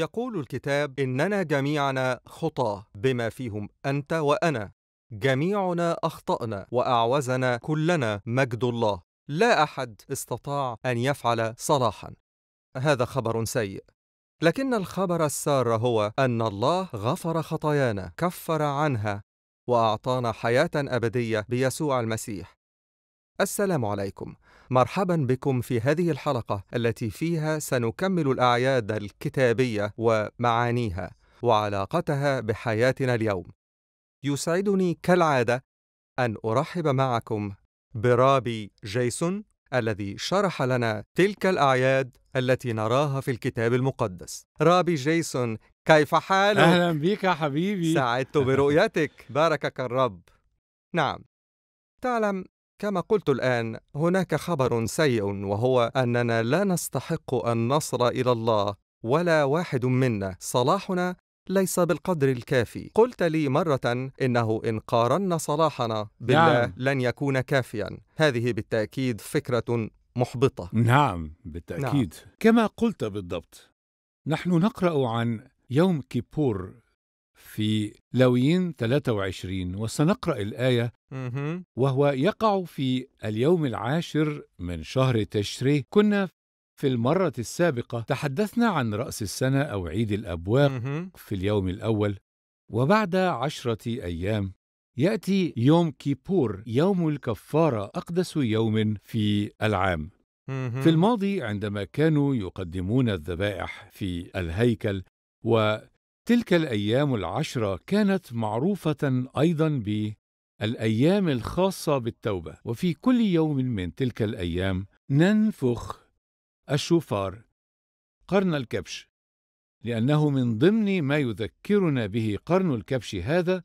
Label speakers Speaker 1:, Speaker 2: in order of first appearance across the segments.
Speaker 1: يقول الكتاب اننا جميعنا خطاه بما فيهم انت وانا جميعنا اخطانا واعوزنا كلنا مجد الله لا احد استطاع ان يفعل صلاحا هذا خبر سيء لكن الخبر السار هو ان الله غفر خطايانا كفر عنها واعطانا حياه ابديه بيسوع المسيح السلام عليكم مرحبا بكم في هذه الحلقة التي فيها سنكمل الأعياد الكتابية ومعانيها وعلاقتها بحياتنا اليوم. يسعدني كالعادة أن أرحب معكم برابي جيسون الذي شرح لنا تلك الأعياد التي نراها في الكتاب المقدس. رابي جيسون كيف حالك؟ أهلا بك يا حبيبي سعدت برؤيتك باركك الرب. نعم تعلم كما قلت الآن هناك خبر سيء وهو أننا لا نستحق النصر إلى الله ولا واحد منا صلاحنا ليس بالقدر الكافي قلت لي مرة إنه إن قارنا صلاحنا بالله نعم. لن يكون كافيا هذه
Speaker 2: بالتأكيد فكرة محبطة نعم بالتأكيد نعم. كما قلت بالضبط نحن نقرأ عن يوم كيبور في لويين 23 وسنقرأ الآية وهو يقع في اليوم العاشر من شهر تشري كنا في المرة السابقة تحدثنا عن رأس السنة أو عيد الأبواق في اليوم الأول وبعد عشرة أيام يأتي يوم كيبور يوم الكفارة أقدس يوم في العام في الماضي عندما كانوا يقدمون الذبائح في الهيكل وتلك الأيام العشرة كانت معروفة أيضا ب الأيام الخاصة بالتوبة وفي كل يوم من تلك الأيام ننفخ الشفار قرن الكبش لأنه من ضمن ما يذكرنا به قرن الكبش هذا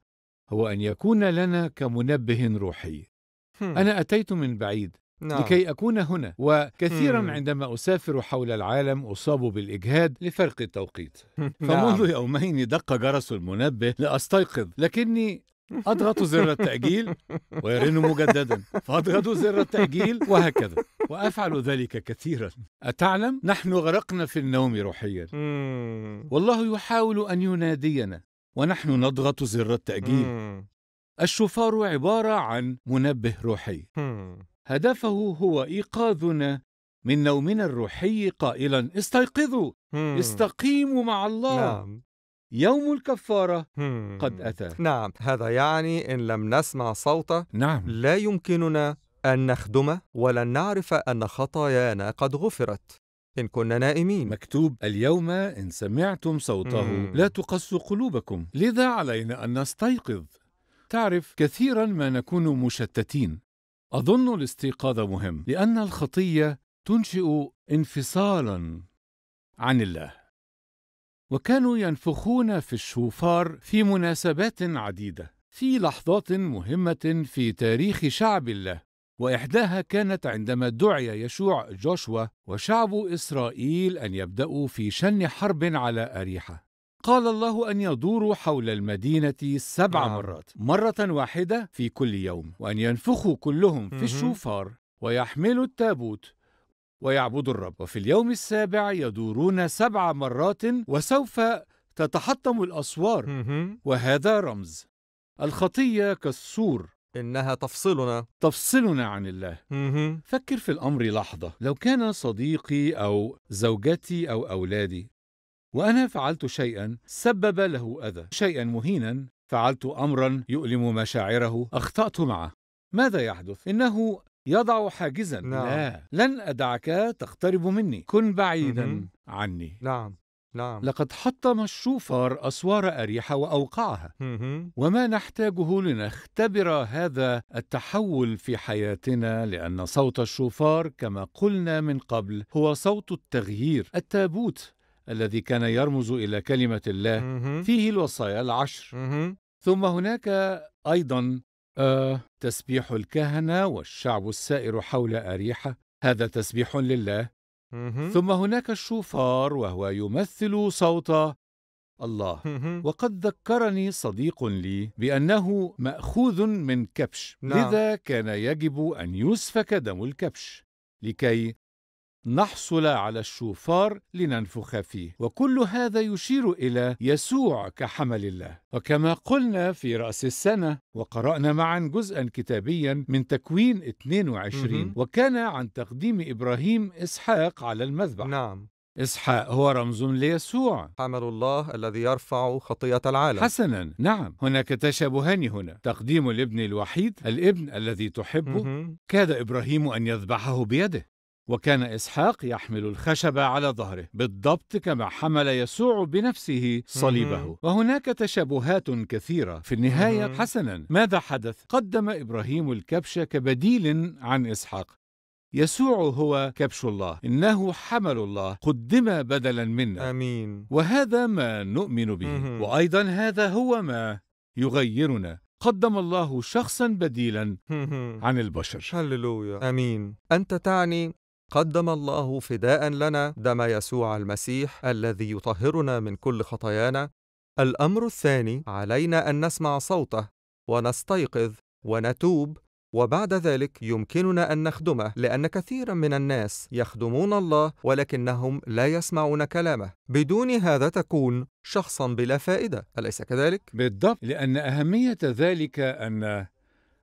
Speaker 2: هو أن يكون لنا كمنبه روحي أنا أتيت من بعيد نعم. لكي أكون هنا وكثيرا مم. عندما أسافر حول العالم أصاب بالإجهاد لفرق التوقيت فمنذ نعم. يومين دق جرس المنبه لأستيقظ لكني أضغطوا زر التأجيل ويرن مجددا فأضغطوا زر التأجيل وهكذا وأفعل ذلك كثيرا أتعلم نحن غرقنا في النوم روحيا والله يحاول أن ينادينا ونحن نضغط زر التأجيل الشفار عبارة عن منبه روحي هدفه هو إيقاظنا من نومنا الروحي قائلا استيقظوا استقيموا مع الله نعم. يوم الكفارة قد أتى
Speaker 1: نعم هذا يعني إن لم نسمع صوته نعم لا يمكننا أن نخدمه ولن نعرف أن خطايانا قد غفرت إن كنا نائمين مكتوب
Speaker 2: اليوم إن سمعتم صوته مم. لا تقسوا قلوبكم لذا علينا أن نستيقظ تعرف كثيرا ما نكون مشتتين أظن الاستيقاظ مهم لأن الخطية تنشئ انفصالا عن الله وكانوا ينفخون في الشوفار في مناسبات عديدة في لحظات مهمة في تاريخ شعب الله وإحداها كانت عندما دعي يشوع جوشوا وشعب إسرائيل أن يبدأوا في شن حرب على أريحة قال الله أن يدوروا حول المدينة سبع نعم. مرات مرة واحدة في كل يوم وأن ينفخوا كلهم في الشوفار ويحملوا التابوت ويعبدوا الرب وفي اليوم السابع يدورون سبع مرات وسوف تتحطم الأسوار وهذا رمز الخطية كالسور إنها تفصلنا تفصلنا عن الله فكر في الأمر لحظة لو كان صديقي أو زوجتي أو أولادي وأنا فعلت شيئا سبب له أذى شيئا مهينا فعلت أمرا يؤلم مشاعره أخطأت معه ماذا يحدث؟ إنه يضع حاجزا نعم. لا لن أدعك تقترب مني كن بعيدا م -م. عني نعم نعم لقد حطم الشوفار نعم. أسوار أريحة وأوقعها م وما نحتاجه لنختبر هذا التحول في حياتنا لأن صوت الشوفار كما قلنا من قبل هو صوت التغيير التابوت الذي كان يرمز إلى كلمة الله فيه الوصايا العشر ثم هناك أيضا آه، تسبيح الكهنة والشعب السائر حول أريحة هذا تسبيح لله ثم هناك الشوفار وهو يمثل صوت الله وقد ذكرني صديق لي بأنه مأخوذ من كبش نعم. لذا كان يجب أن يسفك دم الكبش لكي نحصل على الشوفار لننفخ فيه وكل هذا يشير الى يسوع كحمل الله وكما قلنا في راس السنه وقرانا معا جزءا كتابيا من تكوين 22 وكان عن تقديم ابراهيم اسحاق على المذبح نعم إسحاق هو رمز ليسوع حمل الله الذي يرفع خطية العالم حسنا نعم هناك تشابهان هنا تقديم الابن الوحيد الابن الذي تحبه كاد إبراهيم أن يذبحه بيده وكان إسحاق يحمل الخشب على ظهره بالضبط كما حمل يسوع بنفسه صليبه وهناك تشابهات كثيرة في النهاية حسنا ماذا حدث؟ قدم إبراهيم الكبش كبديل عن إسحاق يسوع هو كبش الله إنه حمل الله قدم بدلا منا آمين وهذا ما نؤمن به مم. وأيضا هذا هو ما يغيرنا قدم الله شخصا بديلا عن البشر هللويا
Speaker 1: امين انت تعني قدم الله فداء لنا دم يسوع المسيح الذي يطهرنا من كل خطايانا الامر الثاني علينا ان نسمع صوته ونستيقظ ونتوب وبعد ذلك يمكننا ان نخدمه لان كثيرا من الناس يخدمون الله ولكنهم لا يسمعون كلامه
Speaker 2: بدون هذا تكون شخصا بلا فائده اليس كذلك بالضبط لان اهميه ذلك ان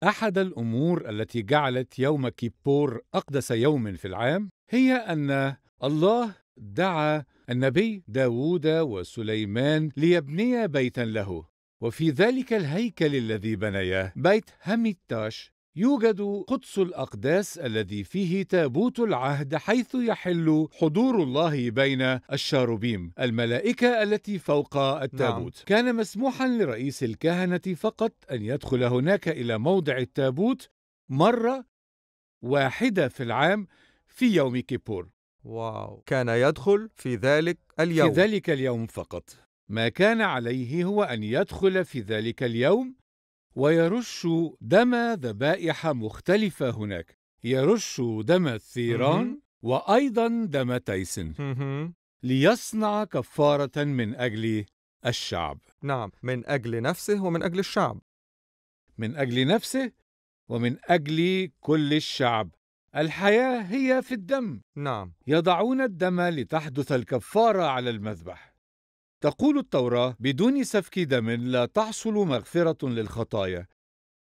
Speaker 2: احد الامور التي جعلت يوم كيبور اقدس يوم في العام هي ان الله دعا النبي داوود وسليمان ليبنيا بيتا له وفي ذلك الهيكل الذي بنياه بيت هاميتاش يوجد قدس الأقداس الذي فيه تابوت العهد حيث يحل حضور الله بين الشاروبيم الملائكة التي فوق التابوت نعم. كان مسموحا لرئيس الكهنة فقط أن يدخل هناك إلى موضع التابوت مرة واحدة في العام في يوم كيبور واو كان يدخل في ذلك اليوم في ذلك اليوم فقط ما كان عليه هو أن يدخل في ذلك اليوم ويرش دم ذبائح مختلفة هناك يرش دم الثيران وأيضا دم تيسن ليصنع كفارة من أجل الشعب نعم من أجل نفسه ومن أجل الشعب من أجل نفسه ومن أجل كل الشعب الحياة هي في الدم نعم يضعون الدم لتحدث الكفارة على المذبح تقول التوراة بدون سفك دم لا تحصل مغفرة للخطايا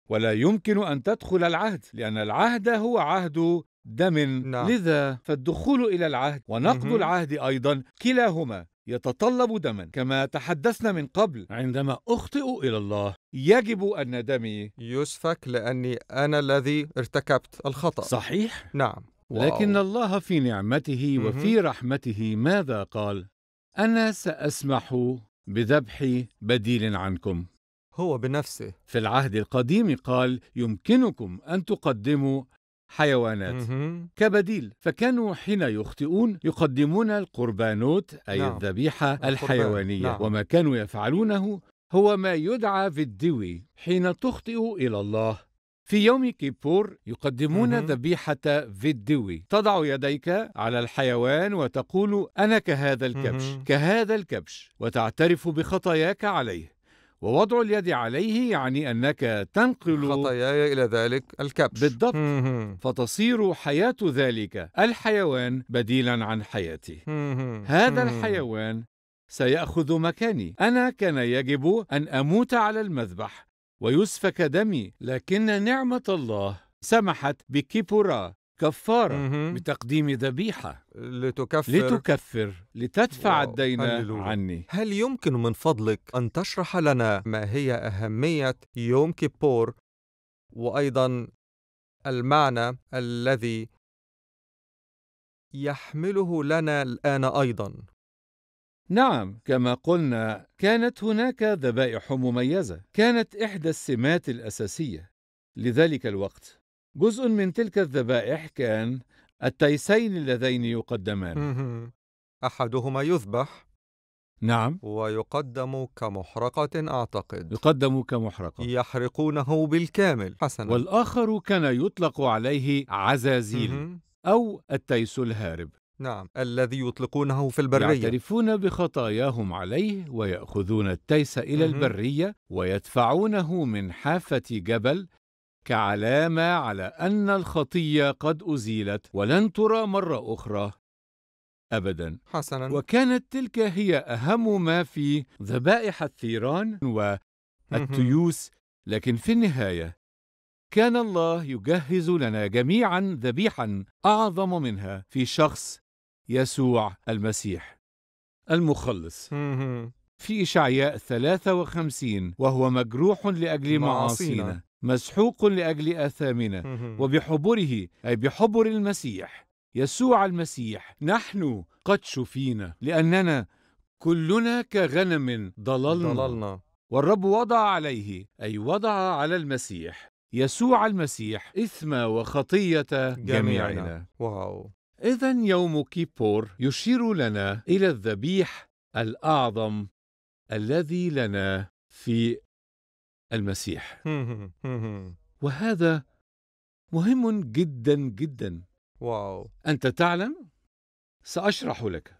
Speaker 2: ولا يمكن أن تدخل العهد لأن العهد هو عهد دم نعم. لذا فالدخول إلى العهد ونقض مهم. العهد أيضا كلاهما يتطلب دما كما تحدثنا من قبل عندما أخطئ إلى الله يجب أن دمي يسفك لأني أنا الذي ارتكبت الخطأ صحيح؟ نعم واو. لكن الله في نعمته وفي رحمته ماذا قال؟ أنا سأسمح بذبح بديل عنكم. هو بنفسه في العهد القديم قال يمكنكم أن تقدموا حيوانات كبديل فكانوا حين يخطئون يقدمون القربانوت أي نعم. الذبيحة الحيوانية نعم. وما كانوا يفعلونه هو ما يدعى في الدوي حين تخطئ إلى الله في يوم كيبور يقدمون ذبيحة فيديوي تضع يديك على الحيوان وتقول أنا كهذا الكبش كهذا الكبش وتعترف بخطاياك عليه ووضع اليد عليه يعني أنك تنقل خطاياي إلى ذلك الكبش بالضبط فتصير حياة ذلك الحيوان بديلا عن حياتي هذا الحيوان سيأخذ مكاني أنا كان يجب أن أموت على المذبح ويسفك دمي لكن نعمة الله سمحت بكيبورا كفارة بتقديم ذبيحة لتكفر لتكفر لتدفع واو.
Speaker 1: الدين هللويا. عني هل يمكن من فضلك أن تشرح لنا ما هي أهمية يوم كيبور وأيضا المعنى الذي يحمله لنا الآن أيضا
Speaker 2: نعم كما قلنا كانت هناك ذبائح مميزه كانت احدى السمات الاساسيه لذلك الوقت جزء من تلك الذبائح كان التيسين اللذين يقدمان احدهما يذبح
Speaker 1: نعم ويقدم كمحرقة أعتقد يقدم كمحرقة
Speaker 2: يحرقونه بالكامل حسنا والآخر كان يطلق عليه عزازيل أو التيس الهارب نعم الذي يطلقونه في البرية يعترفون بخطاياهم عليه ويأخذون التيس إلى مم. البرية ويدفعونه من حافة جبل كعلامة على أن الخطية قد أزيلت ولن ترى مرة أخرى أبدا حسنا وكانت تلك هي أهم ما في ذبائح الثيران والتيوس لكن في النهاية كان الله يجهز لنا جميعا ذبيحا أعظم منها في شخص يسوع المسيح المخلص في إشعياء 53 وهو مجروح لأجل معاصينا مسحوق لأجل آثامنا وبحبره أي بحبر المسيح يسوع المسيح نحن قد شفينا لأننا كلنا كغنم ضللنا, ضللنا. والرب وضع عليه أي وضع على المسيح يسوع المسيح إثم وخطية جميعنا, جميعنا. واو إذا يوم كيبور يشير لنا إلى الذبيح الأعظم الذي لنا في المسيح. وهذا مهم جدا جدا. واو. أنت تعلم؟ سأشرح لك.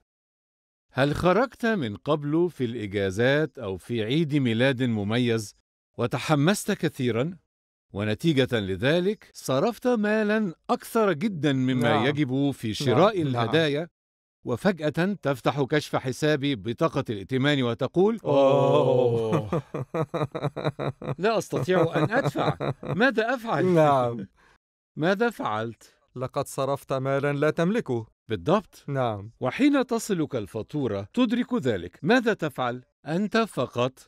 Speaker 2: هل خرجت من قبل في الإجازات أو في عيد ميلاد مميز وتحمست كثيرا؟ ونتيجة لذلك صرفت مالا أكثر جدا مما نعم. يجب في نعم. شراء نعم. الهدايا وفجأة تفتح كشف حسابي بطاقة الائتمان وتقول أوه لا أستطيع أن أدفع ماذا أفعل؟ نعم ماذا فعلت؟ لقد صرفت مالا لا تملكه بالضبط نعم وحين تصلك الفاتورة تدرك ذلك ماذا تفعل؟ أنت فقط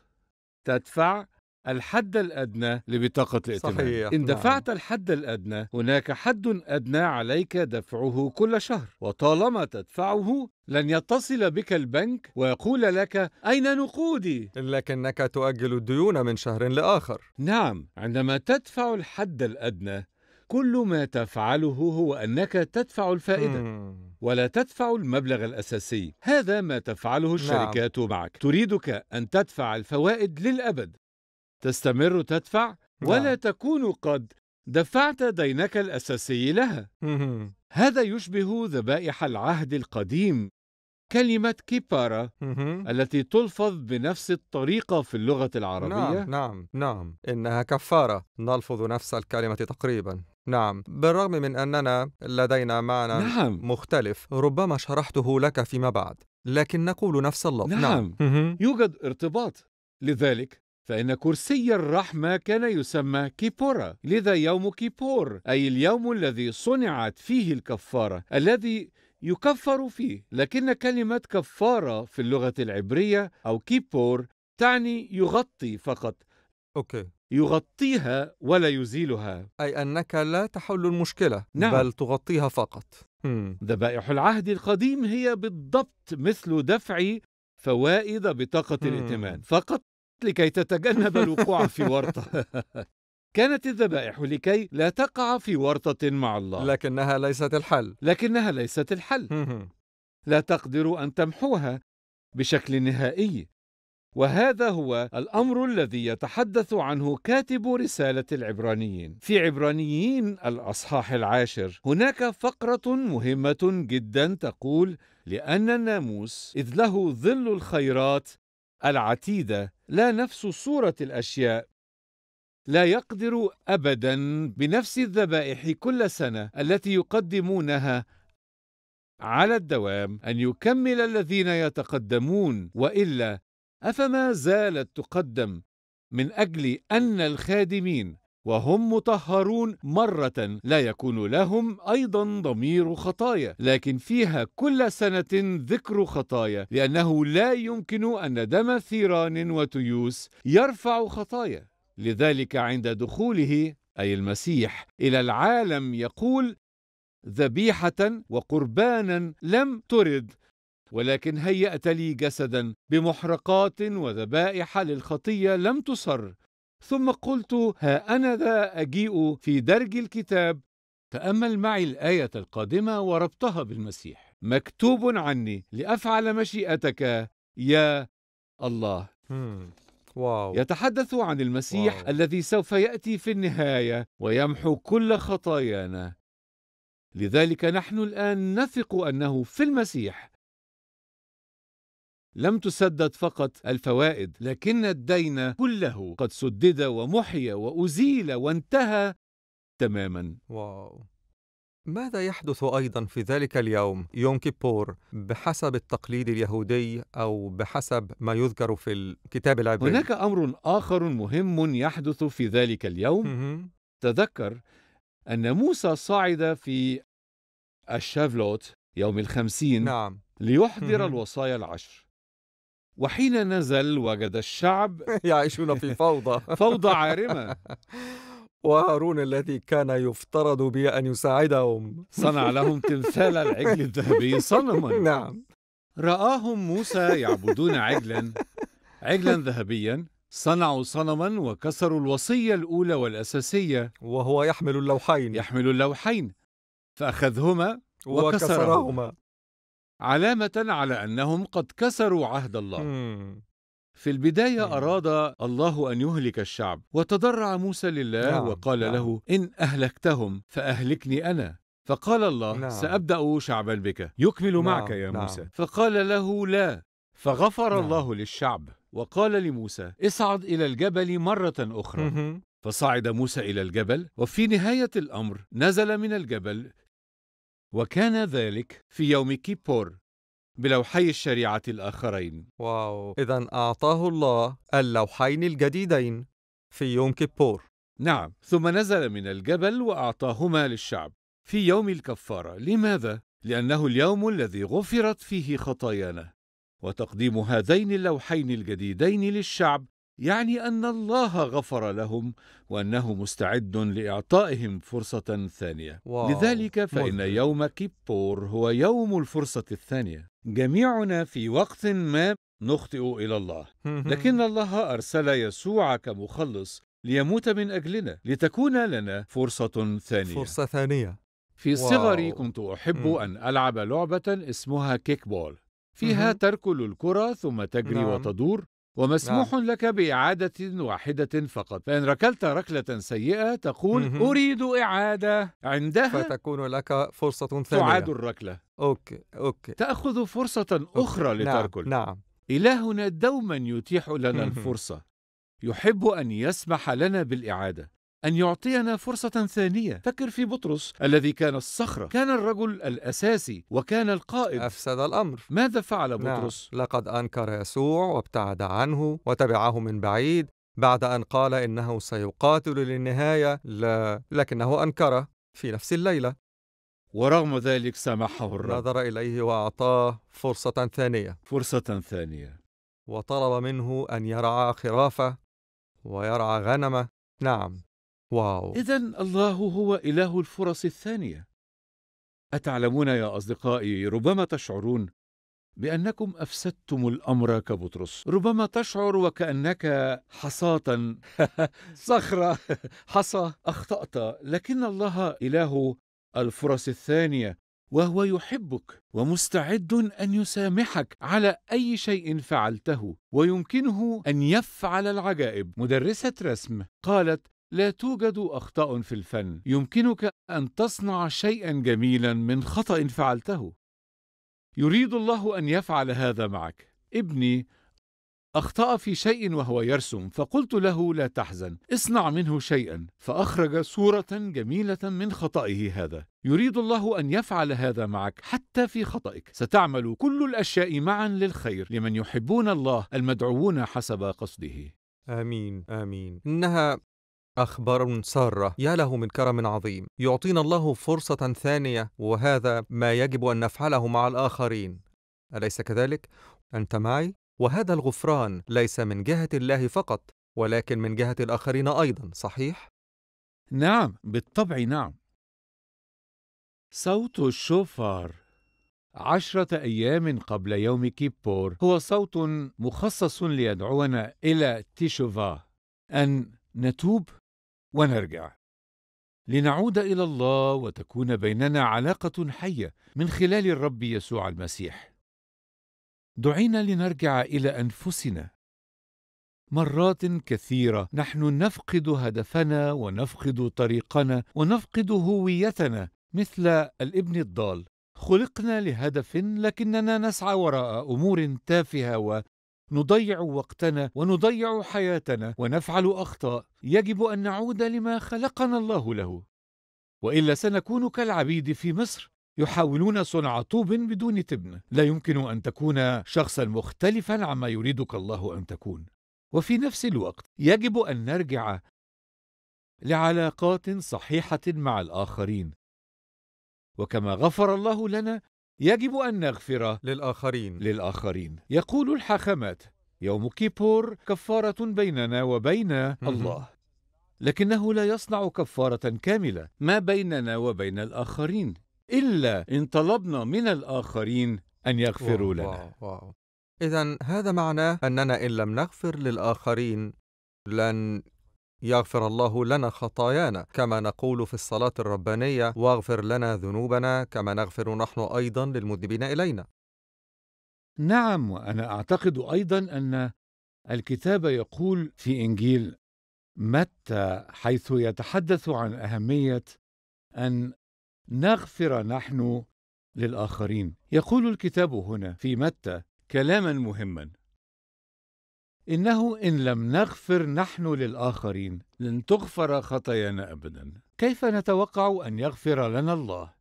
Speaker 2: تدفع الحد الأدنى لبطاقة الائتمان صحيح. إن نعم. دفعت نعم. الحد الأدنى هناك حد أدنى عليك دفعه كل شهر وطالما تدفعه لن يتصل بك البنك ويقول لك أين نقودي؟ لكنك تؤجل الديون من شهر لآخر نعم عندما تدفع الحد الأدنى كل ما تفعله هو أنك تدفع الفائدة مم. ولا تدفع المبلغ الأساسي هذا ما تفعله نعم. الشركات نعم. معك تريدك أن تدفع الفوائد للأبد تستمر تدفع ولا نعم. تكون قد دفعت دينك الأساسي لها هذا يشبه ذبائح العهد القديم كلمة كيبارا التي تلفظ بنفس الطريقة في اللغة العربية نعم نعم نعم
Speaker 1: إنها كفارة نلفظ نفس الكلمة تقريبا نعم بالرغم من أننا لدينا معنى نعم. مختلف ربما شرحته لك فيما بعد لكن نقول
Speaker 2: نفس اللفظ نعم, نعم. يوجد ارتباط لذلك فإن كرسي الرحمة كان يسمى كيبورا لذا يوم كيبور أي اليوم الذي صنعت فيه الكفارة الذي يكفر فيه لكن كلمة كفارة في اللغة العبرية أو كيبور تعني يغطي فقط أوكي يغطيها ولا يزيلها أي أنك لا تحل المشكلة نعم. بل تغطيها فقط ذبائح العهد القديم هي بالضبط مثل دفع فوائد بطاقة الائتمان فقط لكي تتجنب الوقوع في ورطة كانت الذبائح لكي لا تقع في ورطة مع الله لكنها ليست الحل لكنها ليست الحل لا تقدر أن تمحوها بشكل نهائي وهذا هو الأمر الذي يتحدث عنه كاتب رسالة العبرانيين في عبرانيين الأصحاح العاشر هناك فقرة مهمة جدا تقول لأن الناموس إذ له ظل الخيرات العتيدة لا نفس صورة الأشياء لا يقدر أبدا بنفس الذبائح كل سنة التي يقدمونها على الدوام أن يكمل الذين يتقدمون وإلا أفما زالت تقدم من أجل أن الخادمين وهم مطهرون مرة لا يكون لهم أيضا ضمير خطايا لكن فيها كل سنة ذكر خطايا لأنه لا يمكن أن دم ثيران وتيوس يرفع خطايا لذلك عند دخوله أي المسيح إلى العالم يقول ذبيحة وقربانا لم ترد ولكن هيأت لي جسدا بمحرقات وذبائح للخطية لم تصر ثم قلت ها أنا ذا أجيء في درج الكتاب تأمل معي الآية القادمة وربطها بالمسيح مكتوب عني لأفعل مشيئتك يا الله واو. Hmm. يتحدث عن المسيح واو. الذي سوف يأتي في النهاية ويمحو كل خطايانا لذلك نحن الآن نثق أنه في المسيح لم تسدد فقط الفوائد لكن الدين كله قد سدد ومحي وأزيل وانتهى تماما واو ماذا
Speaker 1: يحدث أيضا في ذلك اليوم يوم كيبور بحسب التقليد اليهودي
Speaker 2: أو بحسب ما يذكر في الكتاب العبري؟ هناك أمر آخر مهم يحدث في ذلك اليوم م-م. تذكر أن موسى صعد في الشافلوت يوم الخمسين نعم. ليحضر م-م. الوصايا العشر وحين نزل وجد الشعب يعيشون في فوضى فوضى
Speaker 1: عارمة وهارون الذي كان يفترض به أن يساعدهم صنع لهم تمثال العجل الذهبي صنما نعم
Speaker 2: رآهم موسى يعبدون عجلا عجلا ذهبيا صنعوا صنما وكسروا الوصية الأولى والأساسية وهو يحمل اللوحين يحمل اللوحين فأخذهما وكسرهما علامة على أنهم قد كسروا عهد الله. في البداية أراد الله أن يهلك الشعب، وتضرع موسى لله نعم، وقال نعم. له: إن أهلكتهم فأهلكني أنا. فقال الله: نعم. سأبدأ شعبا بك، يكمل نعم، معك يا موسى. فقال له: لا. فغفر الله للشعب، وقال لموسى: اصعد إلى الجبل مرة أخرى. فصعد موسى إلى الجبل، وفي نهاية الأمر نزل من الجبل وكان ذلك في يوم كيبور بلوحي الشريعة الآخرين
Speaker 1: واو إذا أعطاه الله اللوحين الجديدين في يوم
Speaker 2: كيبور نعم ثم نزل من الجبل وأعطاهما للشعب في يوم الكفارة لماذا؟ لأنه اليوم الذي غفرت فيه خطايانا وتقديم هذين اللوحين الجديدين للشعب يعني ان الله غفر لهم وانه مستعد لاعطائهم فرصه ثانيه واو. لذلك فان مزل. يوم كيبور هو يوم الفرصه الثانيه جميعنا في وقت ما نخطئ الى الله لكن الله ارسل يسوع كمخلص ليموت من اجلنا لتكون لنا فرصه ثانيه فرصه ثانيه في صغري كنت احب مم. ان العب لعبه اسمها كيك بول فيها تركل الكرة ثم تجري نعم. وتدور ومسموح نعم. لك بإعادة واحدة فقط فإن ركلت ركلة سيئة تقول مهم. أريد إعادة عندها فتكون لك فرصة ثانية تعاد الركلة أوكي أوكي تأخذ فرصة أوكي. أخرى نعم، لتركل نعم. نعم إلهنا دوما يتيح لنا الفرصة يحب أن يسمح لنا بالإعادة أن يعطينا فرصة ثانية فكر في بطرس الذي كان الصخرة كان الرجل الأساسي وكان القائد أفسد الأمر ماذا فعل نعم. بطرس؟ نعم. لقد
Speaker 1: أنكر يسوع وابتعد عنه وتبعه من بعيد بعد أن قال إنه سيقاتل للنهاية لا لكنه أنكره في نفس الليلة ورغم ذلك سمحه الرب نظر إليه وأعطاه فرصة ثانية فرصة ثانية وطلب منه أن يرعى خرافة ويرعى غنمة
Speaker 2: نعم واو إذا الله هو إله الفرص الثانية. أتعلمون يا أصدقائي ربما تشعرون بأنكم أفسدتم الأمر كبطرس، ربما تشعر وكأنك حصاة صخرة حصى أخطأت، لكن الله إله الفرص الثانية وهو يحبك ومستعد ان يسامحك على اي شيء فعلته ويمكنه ان يفعل العجائب مدرسه رسم قالت لا توجد اخطاء في الفن يمكنك ان تصنع شيئا جميلا من خطا فعلته يريد الله ان يفعل هذا معك ابني اخطا في شيء وهو يرسم فقلت له لا تحزن اصنع منه شيئا فاخرج صوره جميله من خطئه هذا يريد الله ان يفعل هذا معك حتى في خطئك ستعمل كل الاشياء معا للخير لمن يحبون الله المدعوون حسب قصده امين امين انها
Speaker 1: أخبار سارة يا له من كرم عظيم يعطينا الله فرصة ثانية وهذا ما يجب أن نفعله مع الآخرين أليس كذلك؟ أنت معي؟ وهذا الغفران ليس من جهة الله فقط ولكن من جهة الآخرين أيضا
Speaker 2: صحيح؟ نعم بالطبع نعم صوت الشوفار عشرة أيام قبل يوم كيبور هو صوت مخصص ليدعونا إلى تيشوفا أن نتوب ونرجع لنعود الى الله وتكون بيننا علاقه حيه من خلال الرب يسوع المسيح دعينا لنرجع الى انفسنا مرات كثيره نحن نفقد هدفنا ونفقد طريقنا ونفقد هويتنا مثل الابن الضال خلقنا لهدف لكننا نسعى وراء امور تافهه نضيع وقتنا ونضيع حياتنا ونفعل اخطاء يجب ان نعود لما خلقنا الله له والا سنكون كالعبيد في مصر يحاولون صنع طوب بدون تبن لا يمكن ان تكون شخصا مختلفا عما يريدك الله ان تكون وفي نفس الوقت يجب ان نرجع لعلاقات صحيحه مع الاخرين وكما غفر الله لنا يجب أن نغفر للآخرين للآخرين يقول الحاخامات يوم كيبور كفارة بيننا وبين الله لكنه لا يصنع كفارة كاملة ما بيننا وبين الآخرين إلا إن طلبنا من الآخرين أن يغفروا لنا إذا
Speaker 1: هذا معناه أننا إن لم نغفر للآخرين لن يغفر الله لنا خطايانا كما نقول في الصلاة الربانية واغفر لنا ذنوبنا كما نغفر نحن أيضا للمذنبين إلينا
Speaker 2: نعم وأنا أعتقد أيضا أن الكتاب يقول في إنجيل متى حيث يتحدث عن أهمية أن نغفر نحن للآخرين يقول الكتاب هنا في متى كلاما مهما إنه إن لم نغفر نحن للآخرين لن تغفر خطايانا أبدا كيف نتوقع أن يغفر لنا الله؟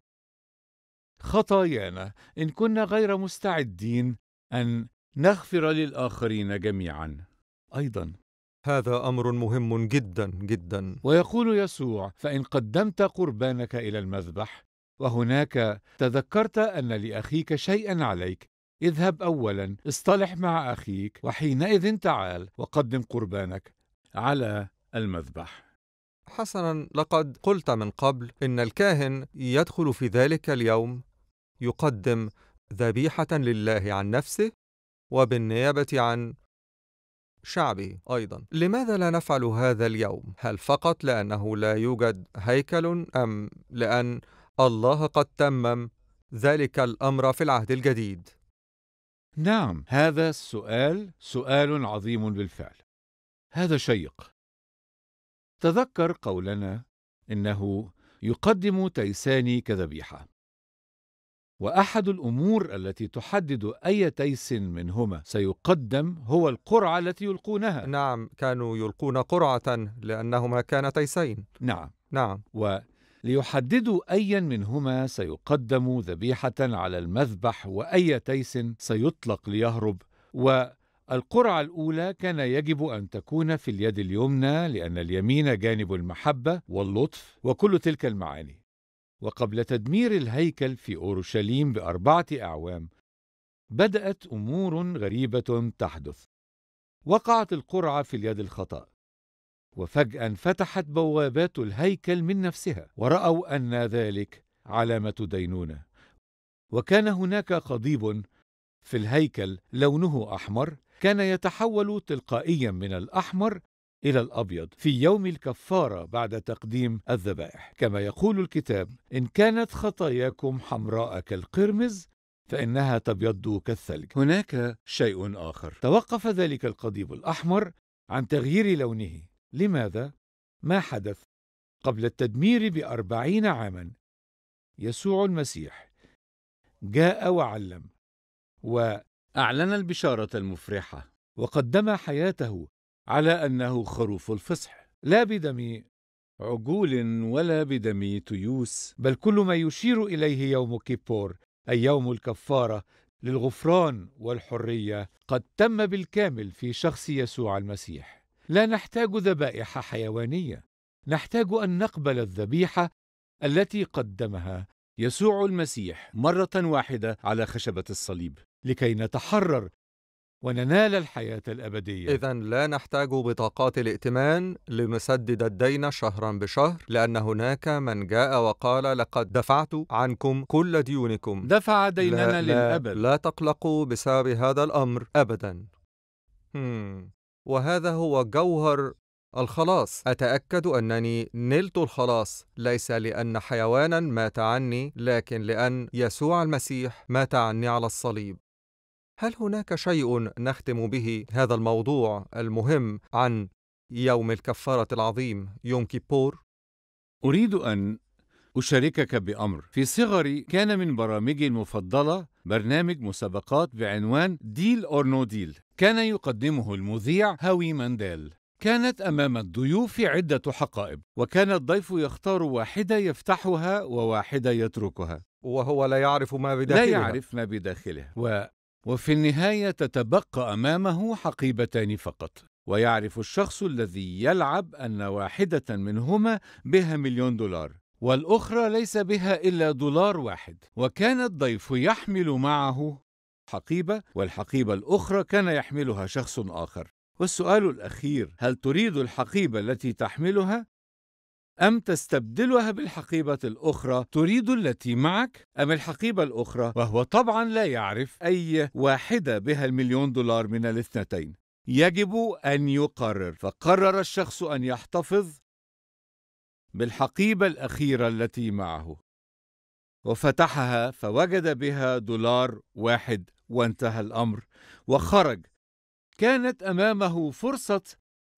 Speaker 2: خطايانا إن كنا غير مستعدين أن نغفر للآخرين جميعا أيضا هذا أمر مهم جدا جدا ويقول يسوع فإن قدمت قربانك إلى المذبح وهناك تذكرت أن لأخيك شيئا عليك اذهب أولا اصطلح مع أخيك وحينئذ تعال وقدم قربانك على المذبح
Speaker 1: حسنا لقد قلت من قبل إن الكاهن يدخل في ذلك اليوم يقدم ذبيحة لله عن نفسه وبالنيابة عن شعبه أيضا لماذا لا نفعل هذا اليوم؟ هل فقط لأنه لا يوجد هيكل أم لأن الله قد تمم
Speaker 2: ذلك الأمر في العهد الجديد؟ نعم هذا السؤال سؤال عظيم بالفعل هذا شيق تذكر قولنا انه يقدم تيسان كذبيحه واحد الامور التي تحدد اي تيس منهما سيقدم هو القرعه التي يلقونها نعم كانوا يلقون قرعه لانهما كانا تيسين نعم نعم و ليحددوا أيا منهما سيقدم ذبيحة على المذبح وأي تيس سيطلق ليهرب و القرعة الأولى كان يجب أن تكون في اليد اليمنى لأن اليمين جانب المحبة واللطف وكل تلك المعاني. وقبل تدمير الهيكل في أورشليم بأربعة أعوام، بدأت أمور غريبة تحدث. وقعت القرعة في اليد الخطأ، وفجأة فتحت بوابات الهيكل من نفسها ورأوا أن ذلك علامة دينونة وكان هناك قضيب في الهيكل لونه أحمر كان يتحول تلقائيا من الأحمر إلى الأبيض في يوم الكفارة بعد تقديم الذبائح كما يقول الكتاب إن كانت خطاياكم حمراء كالقرمز فإنها تبيض كالثلج هناك شيء آخر توقف ذلك القضيب الأحمر عن تغيير لونه لماذا؟ ما حدث قبل التدمير بأربعين عاما يسوع المسيح جاء وعلم وأعلن البشارة المفرحة وقدم حياته على أنه خروف الفصح لا بدم عجول ولا بدم تيوس بل كل ما يشير إليه يوم كيبور أي يوم الكفارة للغفران والحرية قد تم بالكامل في شخص يسوع المسيح لا نحتاج ذبائح حيوانيه نحتاج ان نقبل الذبيحه التي قدمها يسوع المسيح مره واحده على خشبه الصليب لكي نتحرر
Speaker 1: وننال الحياه الابديه اذا لا نحتاج بطاقات الائتمان لنسدد الدين شهرا بشهر لان هناك من جاء وقال لقد دفعت عنكم كل ديونكم دفع ديننا لا للابد لا, لا تقلقوا بسبب هذا الامر ابدا هم. وهذا هو جوهر الخلاص اتاكد انني نلت الخلاص ليس لان حيوانا مات عني لكن لان يسوع المسيح مات عني على الصليب هل هناك شيء نختم به هذا الموضوع المهم عن يوم الكفاره العظيم
Speaker 2: يوم كيبور اريد ان أشاركك بأمر في صغري كان من برامجي المفضلة برنامج مسابقات بعنوان ديل أور نو ديل كان يقدمه المذيع هاوي ماندال كانت أمام الضيوف عدة حقائب وكان الضيف يختار واحدة يفتحها وواحدة يتركها وهو لا يعرف ما بداخلها لا يعرف ما بداخلها و... وفي النهاية تتبقى أمامه حقيبتان فقط ويعرف الشخص الذي يلعب أن واحدة منهما بها مليون دولار والأخرى ليس بها إلا دولار واحد وكان الضيف يحمل معه حقيبة والحقيبة الأخرى كان يحملها شخص آخر والسؤال الأخير هل تريد الحقيبة التي تحملها أم تستبدلها بالحقيبة الأخرى تريد التي معك أم الحقيبة الأخرى وهو طبعا لا يعرف أي واحدة بها المليون دولار من الاثنتين يجب أن يقرر فقرر الشخص أن يحتفظ بالحقيبة الأخيرة التي معه وفتحها فوجد بها دولار واحد وانتهى الأمر وخرج كانت أمامه فرصة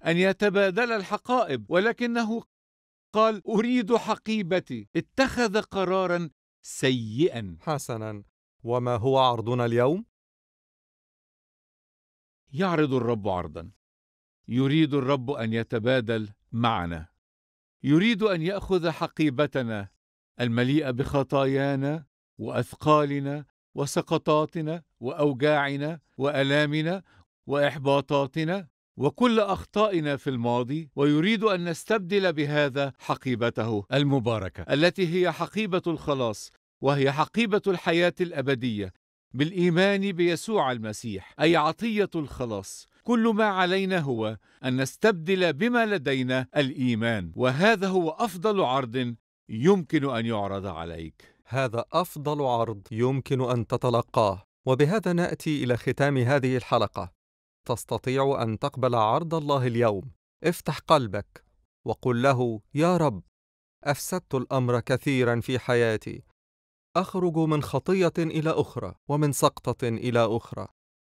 Speaker 2: أن يتبادل الحقائب ولكنه قال أريد حقيبتي اتخذ قرارا سيئا حسنا وما هو عرضنا اليوم؟ يعرض الرب عرضا يريد الرب أن يتبادل معنا يريد ان ياخذ حقيبتنا المليئه بخطايانا واثقالنا وسقطاتنا واوجاعنا والامنا واحباطاتنا وكل اخطائنا في الماضي ويريد ان نستبدل بهذا حقيبته المباركه التي هي حقيبه الخلاص وهي حقيبه الحياه الابديه بالايمان بيسوع المسيح اي عطيه الخلاص كل ما علينا هو ان نستبدل بما لدينا الايمان وهذا هو افضل عرض يمكن ان يعرض عليك هذا افضل
Speaker 1: عرض يمكن ان تتلقاه وبهذا ناتي الى ختام هذه الحلقه تستطيع ان تقبل عرض الله اليوم افتح قلبك وقل له يا رب افسدت الامر كثيرا في حياتي اخرج من خطيه الى اخرى ومن سقطه الى اخرى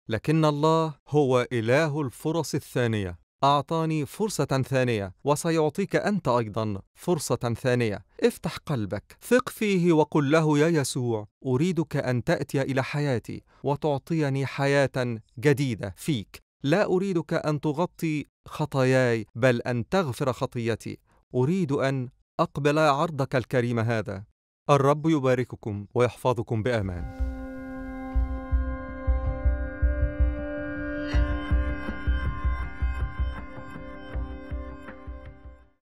Speaker 1: لكن الله هو إله الفرص الثانية أعطاني فرصة ثانية وسيعطيك أنت أيضا فرصة ثانية افتح قلبك ثق فيه وقل له يا يسوع أريدك أن تأتي إلى حياتي وتعطيني حياة جديدة فيك لا أريدك أن تغطي خطاياي بل أن تغفر خطيتي أريد أن أقبل عرضك الكريم هذا الرب يبارككم ويحفظكم بأمان